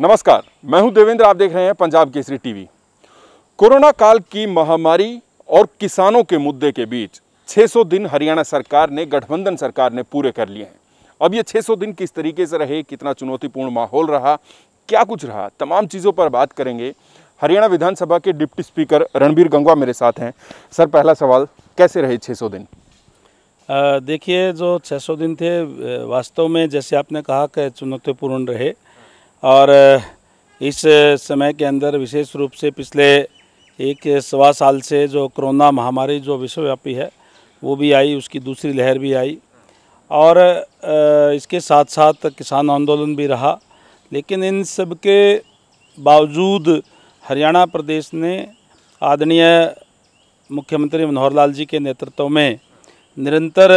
नमस्कार मैं हूं देवेंद्र आप देख रहे हैं पंजाब केसरी टीवी कोरोना काल की महामारी और किसानों के मुद्दे के बीच 600 दिन हरियाणा सरकार ने गठबंधन सरकार ने पूरे कर लिए हैं अब ये 600 दिन किस तरीके से रहे कितना चुनौतीपूर्ण माहौल रहा क्या कुछ रहा तमाम चीज़ों पर बात करेंगे हरियाणा विधानसभा के डिप्टी स्पीकर रणबीर गंगवा मेरे साथ हैं सर पहला सवाल कैसे रहे छः दिन देखिए जो 600 दिन थे वास्तव में जैसे आपने कहा कि चुनौतीपूर्ण रहे और इस समय के अंदर विशेष रूप से पिछले एक सवा साल से जो कोरोना महामारी जो विश्वव्यापी है वो भी आई उसकी दूसरी लहर भी आई और इसके साथ साथ किसान आंदोलन भी रहा लेकिन इन सब के बावजूद हरियाणा प्रदेश ने आदरणीय मुख्यमंत्री मनोहर लाल जी के नेतृत्व में निरंतर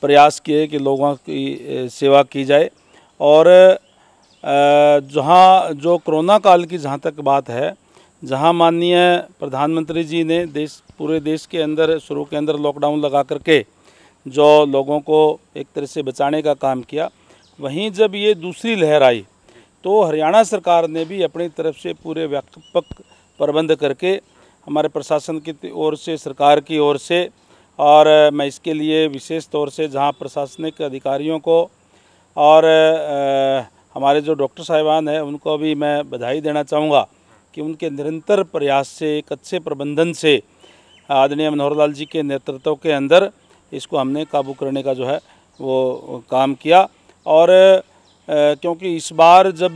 प्रयास किए कि लोगों की सेवा की जाए और जहाँ जो कोरोना काल की जहाँ तक बात है जहाँ माननीय प्रधानमंत्री जी ने देश पूरे देश के अंदर शुरू के अंदर लॉकडाउन लगा करके जो लोगों को एक तरह से बचाने का काम किया वहीं जब ये दूसरी लहर आई तो हरियाणा सरकार ने भी अपनी तरफ से पूरे व्यापक प्रबंध करके हमारे प्रशासन की ओर से सरकार की ओर से और मैं इसके लिए विशेष तौर से जहाँ प्रशासनिक अधिकारियों को और आ, हमारे जो डॉक्टर साहिबान हैं उनको भी मैं बधाई देना चाहूँगा कि उनके निरंतर प्रयास से एक अच्छे प्रबंधन से आदरणीय मनोहर लाल जी के नेतृत्व के अंदर इसको हमने काबू करने का जो है वो काम किया और क्योंकि इस बार जब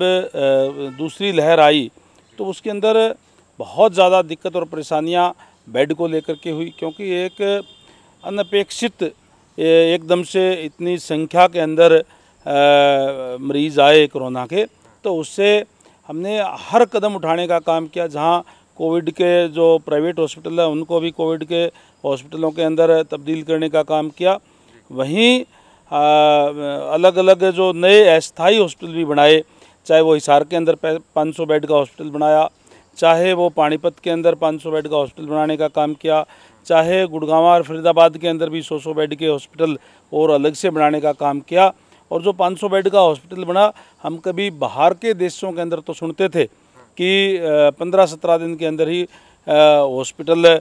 दूसरी लहर आई तो उसके अंदर बहुत ज़्यादा दिक्कत और परेशानियाँ बेड को लेकर के हुई क्योंकि एक अनपेक्षित एकदम से इतनी संख्या के अंदर मरीज़ आए कोरोना के तो उससे हमने हर कदम उठाने का काम किया जहाँ कोविड के जो प्राइवेट हॉस्पिटल हैं उनको भी कोविड के हॉस्पिटलों के अंदर तब्दील करने का काम किया वहीं अलग अलग जो नए अस्थाई हॉस्पिटल भी बनाए चाहे वो हिसार के अंदर 500 बेड का हॉस्पिटल बनाया चाहे वो पानीपत के अंदर 500 बेड का हॉस्पिटल बनाने का काम किया चाहे गुड़गावा और फरीदाबाद के अंदर भी सौ सौ बेड के हॉस्पिटल और अलग से बनाने का काम किया और जो 500 बेड का हॉस्पिटल बना हम कभी बाहर के देशों के अंदर तो सुनते थे कि पंद्रह सत्रह दिन के अंदर ही हॉस्पिटल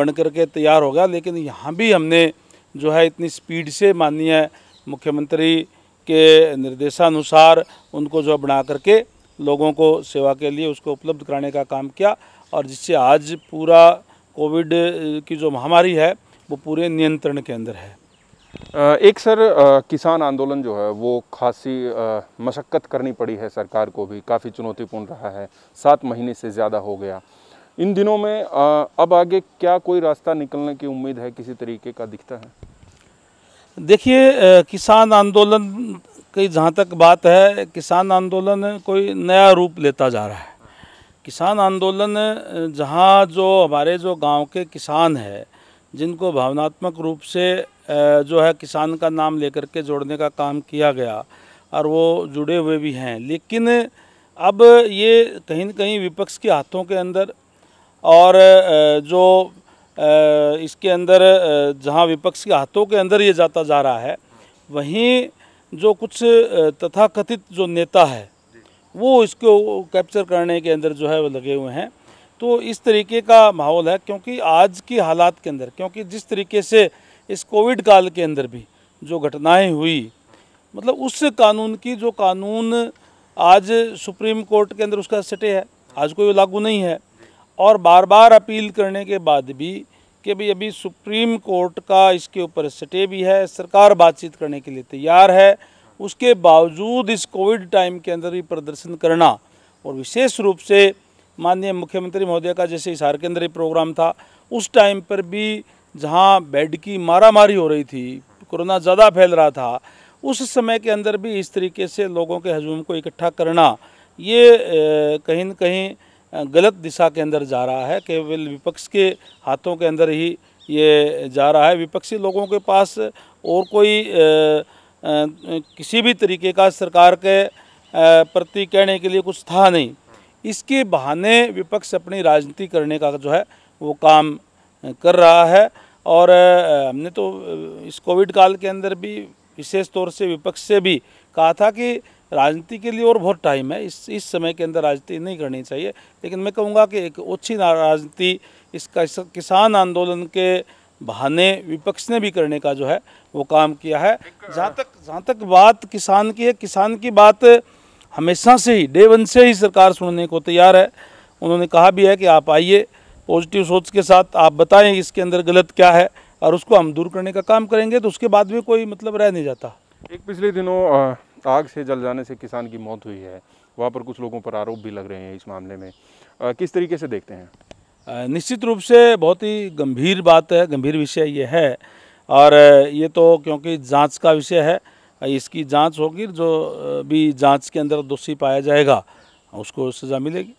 बन कर के तैयार होगा लेकिन यहाँ भी हमने जो है इतनी स्पीड से माननीय मुख्यमंत्री के निर्देशानुसार उनको जो बना करके लोगों को सेवा के लिए उसको उपलब्ध कराने का काम किया और जिससे आज पूरा कोविड की जो महामारी है वो पूरे नियंत्रण के अंदर है एक सर किसान आंदोलन जो है वो खासी मशक्क़त करनी पड़ी है सरकार को भी काफ़ी चुनौतीपूर्ण रहा है सात महीने से ज़्यादा हो गया इन दिनों में अब आगे क्या कोई रास्ता निकलने की उम्मीद है किसी तरीके का दिखता है देखिए किसान आंदोलन की जहाँ तक बात है किसान आंदोलन कोई नया रूप लेता जा रहा है किसान आंदोलन जहाँ जो हमारे जो गांव के किसान है जिनको भावनात्मक रूप से जो है किसान का नाम लेकर के जोड़ने का काम किया गया और वो जुड़े हुए भी हैं लेकिन अब ये कहीं ना कहीं विपक्ष के हाथों के अंदर और जो इसके अंदर जहां विपक्ष के हाथों के अंदर ये जाता जा रहा है वहीं जो कुछ तथाकथित जो नेता है वो इसको कैप्चर करने के अंदर जो है वो लगे हुए हैं तो इस तरीके का माहौल है क्योंकि आज की हालात के अंदर क्योंकि जिस तरीके से इस कोविड काल के अंदर भी जो घटनाएं हुई मतलब उस कानून की जो कानून आज सुप्रीम कोर्ट के अंदर उसका सटे है आज कोई लागू नहीं है और बार बार अपील करने के बाद भी कि भाई अभी सुप्रीम कोर्ट का इसके ऊपर सटे भी है सरकार बातचीत करने के लिए तैयार है उसके बावजूद इस कोविड टाइम के अंदर भी प्रदर्शन करना और विशेष रूप से माननीय मुख्यमंत्री महोदय का जैसे इशार के अंदर ही प्रोग्राम था उस टाइम पर भी जहाँ बेड की मारामारी हो रही थी कोरोना ज़्यादा फैल रहा था उस समय के अंदर भी इस तरीके से लोगों के हजूम को इकट्ठा करना ये कहीं ना कहीं गलत दिशा के अंदर जा रहा है केवल विपक्ष के हाथों के अंदर ही ये जा रहा है विपक्षी लोगों के पास और कोई किसी भी तरीके का सरकार के प्रति कहने के लिए कुछ था नहीं इसके बहाने विपक्ष अपनी राजनीति करने का जो है वो काम कर रहा है और हमने तो इस कोविड काल के अंदर भी विशेष तौर से विपक्ष से भी कहा था कि राजनीति के लिए और बहुत टाइम है इस इस समय के अंदर राजनीति नहीं करनी चाहिए लेकिन मैं कहूँगा कि एक ओछी राजनीति इसका इस किसान आंदोलन के बहाने विपक्ष ने भी करने का जो है वो काम किया है जहाँ तक जहाँ तक बात किसान की है किसान की बात हमेशा से ही डे वन से ही सरकार सुनने को तैयार है उन्होंने कहा भी है कि आप आइए पॉजिटिव सोच के साथ आप बताएं इसके अंदर गलत क्या है और उसको हम दूर करने का काम करेंगे तो उसके बाद भी कोई मतलब रह नहीं जाता एक पिछले दिनों आग से जल जाने से किसान की मौत हुई है वहाँ पर कुछ लोगों पर आरोप भी लग रहे हैं इस मामले में किस तरीके से देखते हैं निश्चित रूप से बहुत ही गंभीर बात है गंभीर विषय ये है और ये तो क्योंकि जांच का विषय है इसकी जांच होगी जो भी जांच के अंदर दोषी पाया जाएगा उसको सज़ा मिलेगी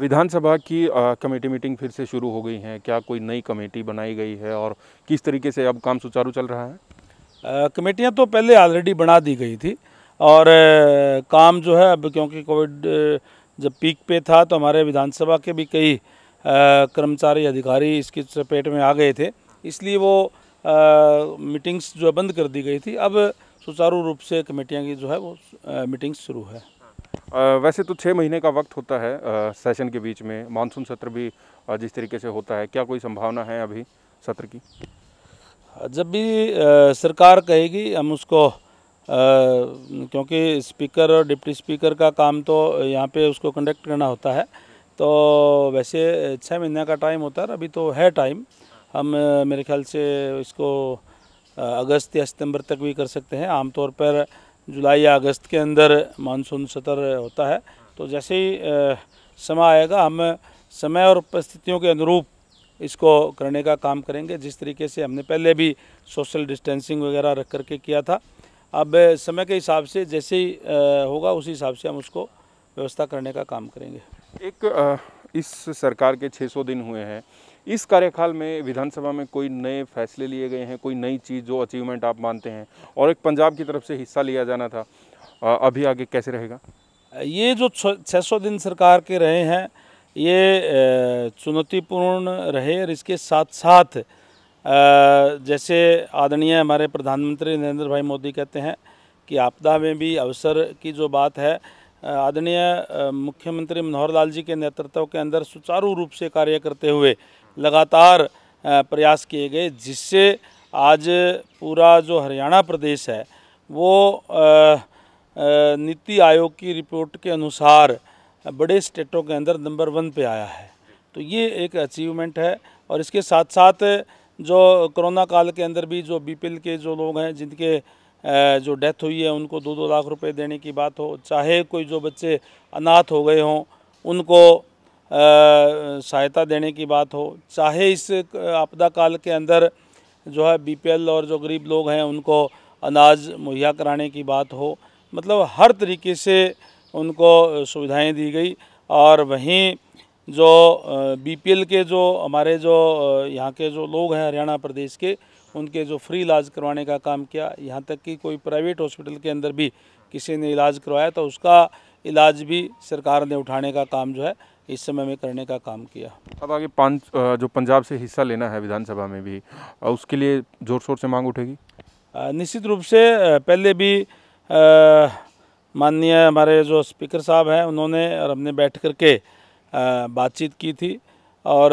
विधानसभा की कमेटी मीटिंग फिर से शुरू हो गई है क्या कोई नई कमेटी बनाई गई है और किस तरीके से अब काम सुचारू चल रहा है कमेटियां तो पहले ऑलरेडी बना दी गई थी और आ, काम जो है अब क्योंकि कोविड जब पीक पे था तो हमारे विधानसभा के भी कई कर्मचारी अधिकारी इसकी चपेट में आ गए थे इसलिए वो आ, मीटिंग्स जो बंद कर दी गई थी अब सुचारू रूप से कमेटियाँ की जो है वो आ, मीटिंग्स शुरू है वैसे तो छः महीने का वक्त होता है सेशन के बीच में मानसून सत्र भी जिस तरीके से होता है क्या कोई संभावना है अभी सत्र की जब भी सरकार कहेगी हम उसको क्योंकि स्पीकर और डिप्टी स्पीकर का काम तो यहाँ पे उसको कंडक्ट करना होता है तो वैसे छः महीने का टाइम होता है अभी तो है टाइम हम मेरे ख्याल से इसको अगस्त या सितंबर तक भी कर सकते हैं आमतौर पर जुलाई या अगस्त के अंदर मानसून सतर होता है तो जैसे ही समय आएगा हम समय और परिस्थितियों के अनुरूप इसको करने का काम करेंगे जिस तरीके से हमने पहले भी सोशल डिस्टेंसिंग वगैरह रख कर के किया था अब समय के हिसाब से जैसे ही होगा उसी हिसाब से हम उसको व्यवस्था करने का काम करेंगे एक इस सरकार के 600 दिन हुए हैं इस कार्यकाल में विधानसभा में कोई नए फैसले लिए गए हैं कोई नई चीज़ जो अचीवमेंट आप मानते हैं और एक पंजाब की तरफ से हिस्सा लिया जाना था अभी आगे कैसे रहेगा ये जो छः सौ दिन सरकार के रहे हैं ये चुनौतीपूर्ण रहे और इसके साथ साथ जैसे आदरणीय हमारे प्रधानमंत्री नरेंद्र भाई मोदी कहते हैं कि आपदा में भी अवसर की जो बात है आदरणीय मुख्यमंत्री मनोहर लाल जी के नेतृत्व के अंदर सुचारू रूप से कार्य करते हुए लगातार प्रयास किए गए जिससे आज पूरा जो हरियाणा प्रदेश है वो नीति आयोग की रिपोर्ट के अनुसार बड़े स्टेटों के अंदर नंबर वन पे आया है तो ये एक अचीवमेंट है और इसके साथ साथ जो कोरोना काल के अंदर भी जो बीपीएल के जो लोग हैं जिनके जो डेथ हुई है उनको दो दो लाख रुपए देने की बात हो चाहे कोई जो बच्चे अनाथ हो गए हों उनको सहायता देने की बात हो चाहे इस आपदा काल के अंदर जो है बीपीएल और जो गरीब लोग हैं उनको अनाज मुहैया कराने की बात हो मतलब हर तरीके से उनको सुविधाएं दी गई और वहीं जो बीपीएल के जो हमारे जो यहाँ के जो लोग हैं हरियाणा प्रदेश के उनके जो फ्री इलाज करवाने का काम किया यहाँ तक कि कोई प्राइवेट हॉस्पिटल के अंदर भी किसी ने इलाज करवाया तो उसका इलाज भी सरकार ने उठाने का काम जो है इस समय में करने का काम किया अब आगे पांच जो पंजाब से हिस्सा लेना है विधानसभा में भी उसके लिए ज़ोर शोर से मांग उठेगी निश्चित रूप से पहले भी माननीय हमारे जो स्पीकर साहब हैं उन्होंने और हमने बैठ कर के बातचीत की थी और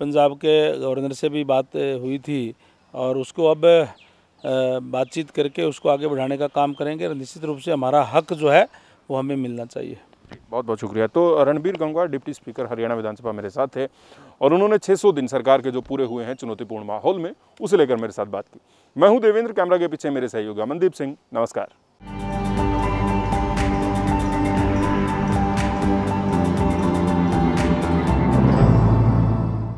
पंजाब के गवर्नर से भी बात हुई थी और उसको अब बातचीत करके उसको आगे बढ़ाने का काम करेंगे निश्चित रूप से हमारा हक जो है वो हमें मिलना चाहिए बहुत बहुत शुक्रिया तो रणबीर गंगवा डिप्टी स्पीकर हरियाणा विधानसभा मेरे साथ थे और उन्होंने 600 दिन सरकार के जो पूरे हुए हैं चुनौतीपूर्ण माहौल में उसे लेकर मेरे साथ बात की मैं हूं देवेंद्र कैमरा के पीछे मेरे सहयोगी अमनदीप सिंह नमस्कार